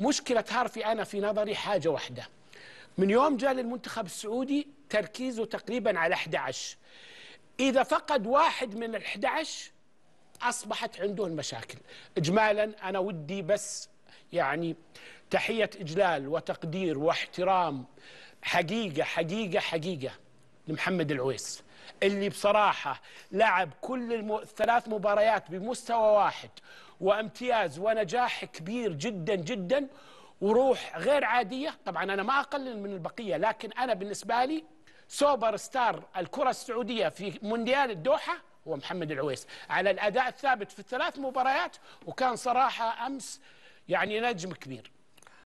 مشكلة هارفي أنا في نظري حاجة واحدة من يوم جاء للمنتخب السعودي تركيزه تقريبا على 11 إذا فقد واحد من ال 11 أصبحت عنده المشاكل إجمالا أنا ودي بس يعني تحية إجلال وتقدير واحترام حقيقة حقيقة حقيقة لمحمد العويس اللي بصراحة لعب كل المو... الثلاث مباريات بمستوى واحد وامتياز ونجاح كبير جدا جدا وروح غير عادية طبعا أنا ما أقلل من البقية لكن أنا بالنسبة لي سوبر ستار الكرة السعودية في مونديال الدوحة هو محمد العويس على الأداء الثابت في الثلاث مباريات وكان صراحة أمس يعني نجم كبير